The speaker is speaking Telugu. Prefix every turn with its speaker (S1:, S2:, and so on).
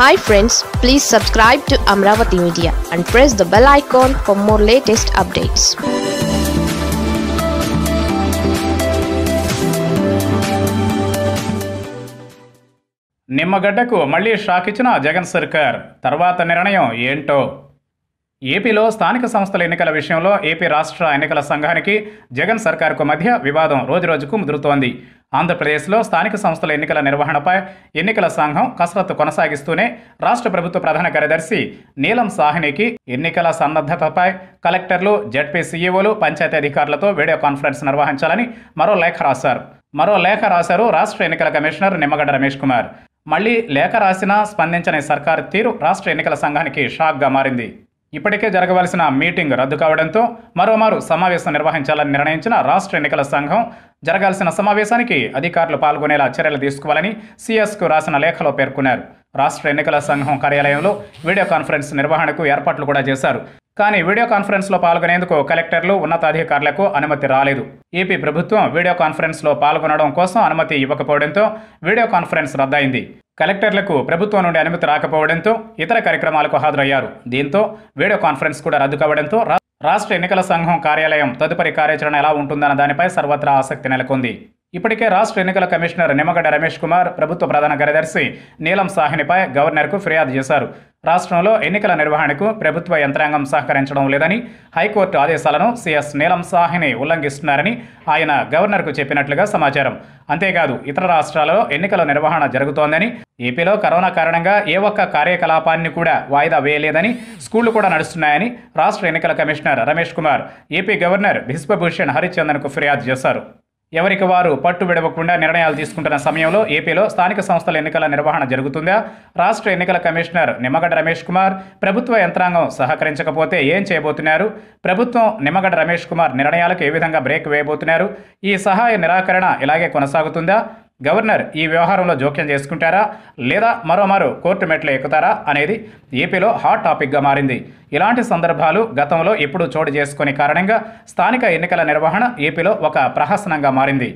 S1: hi friends please subscribe to Amaravati media and press the bell icon for more latest updates నిమ్మగడ్డకు మళ్లీ షాక్ ఇచ్చిన జగన్ సర్కార్ తర్వాత నిర్ణయం ఏంటో ఏపీలో స్థానిక సంస్థల ఎన్నికల విషయంలో ఏపీ రాష్ట్ర ఎన్నికల సంఘానికి జగన్ సర్కార్కు మధ్య వివాదం రోజురోజుకు ముదురుతోంది ఆంధ్రప్రదేశ్లో స్థానిక సంస్థల ఎన్నికల నిర్వహణపై ఎన్నికల సంఘం కసరత్తు కొనసాగిస్తూనే రాష్ట్ర ప్రభుత్వ ప్రధాన కార్యదర్శి నీలం సాహ్నికి ఎన్నికల సన్నద్ధతపై కలెక్టర్లు జెడ్పీ సీఈఓలు పంచాయతీ అధికారులతో వీడియో కాన్ఫరెన్స్ నిర్వహించాలని మరో లేఖ రాశారు మరో లేఖ రాశారు రాష్ట్ర ఎన్నికల కమిషనర్ నిమ్మగడ్డ రమేష్ కుమార్ మళ్లీ లేఖ రాసినా స్పందించని సర్కారు తీరు రాష్ట్ర ఎన్నికల సంఘానికి షాక్గా మారింది ఇప్పటికే జరగవలసిన మీటింగ్ రద్దు కావడంతో మరోమారు సమావేశం నిర్వహించాలని నిర్ణయించిన రాష్ట్ర ఎన్నికల సంఘం జరగాల్సిన సమావేశానికి అధికారులు పాల్గొనేలా చర్యలు తీసుకోవాలని సిఎస్కు రాసిన లేఖలో పేర్కొన్నారు రాష్ట్ర ఎన్నికల సంఘం కార్యాలయంలో వీడియో కాన్ఫరెన్స్ నిర్వహణకు ఏర్పాట్లు కూడా చేశారు కానీ వీడియో కాన్ఫరెన్స్లో పాల్గొనేందుకు కలెక్టర్లు ఉన్నతాధికారులకు అనుమతి రాలేదు ఏపీ ప్రభుత్వం వీడియో కాన్ఫరెన్స్లో పాల్గొనడం కోసం అనుమతి ఇవ్వకపోవడంతో వీడియో కాన్ఫరెన్స్ రద్దయింది కలెక్టర్లకు ప్రభుత్వం నుండి అనుమతి రాకపోవడంతో ఇతర కార్యక్రమాలకు హాజరయ్యారు దీంతో వీడియో కాన్ఫరెన్స్ కూడా రద్దు కావడంతో రాష్ట్ర ఎన్నికల సంఘం కార్యాలయం తదుపరి కార్యాచరణ ఎలా ఉంటుందన్న దానిపై సర్వత్రా ఆసక్తి నెలకొంది ఇప్పటికే రాష్ట్ర ఎన్నికల కమిషనర్ నిమ్మగడ్డ రమేష్ కుమార్ ప్రభుత్వ ప్రధాన కార్యదర్శి నీలం సాహ్నిపై గవర్నర్కు ఫిర్యాదు చేశారు రాష్ట్రంలో ఎన్నికల నిర్వహణకు ప్రభుత్వ యంత్రాంగం సహకరించడం లేదని హైకోర్టు ఆదేశాలను సిఎస్ నీలం సాహ్ని ఉల్లంఘిస్తున్నారని ఆయన గవర్నర్కు చెప్పినట్లుగా సమాచారం అంతేకాదు ఇతర రాష్ట్రాలలో ఎన్నికల నిర్వహణ జరుగుతోందని ఏపీలో కరోనా కారణంగా ఏ ఒక్క కార్యకలాపాన్ని కూడా వాయిదా వేయలేదని స్కూళ్లు కూడా నడుస్తున్నాయని రాష్ట్ర ఎన్నికల commissioner Ramesh Kumar AP governor Biswabhusan హరిచందన్కు ఫిర్యాదు చేశారు ఎవరికి వారు పట్టు విడవకుండా నిర్ణయాలు తీసుకుంటున్న సమయంలో ఏపీలో స్థానిక సంస్థల ఎన్నికల నిర్వహణ జరుగుతుందా రాష్ట్ర ఎన్నికల కమిషనర్ నిమ్మగడ్డ రమేష్ కుమార్ ప్రభుత్వ యంత్రాంగం సహకరించకపోతే ఏం చేయబోతున్నారు ప్రభుత్వం నిమ్మగడ్డ రమేష్ కుమార్ నిర్ణయాలకు ఏ విధంగా బ్రేక్ వేయబోతున్నారు ఈ సహాయ నిరాకరణ ఇలాగే కొనసాగుతుందా గవర్నర్ ఈ వ్యవహారంలో జోక్యం చేసుకుంటారా లేదా మరోమారు కోర్టు మెట్లు ఎక్కుతారా అనేది ఏపీలో హాట్ టాపిక్గా మారింది ఇలాంటి సందర్భాలు గతంలో ఎప్పుడూ చోటు చేసుకునే కారణంగా స్థానిక ఎన్నికల నిర్వహణ ఏపీలో ఒక ప్రహసనంగా మారింది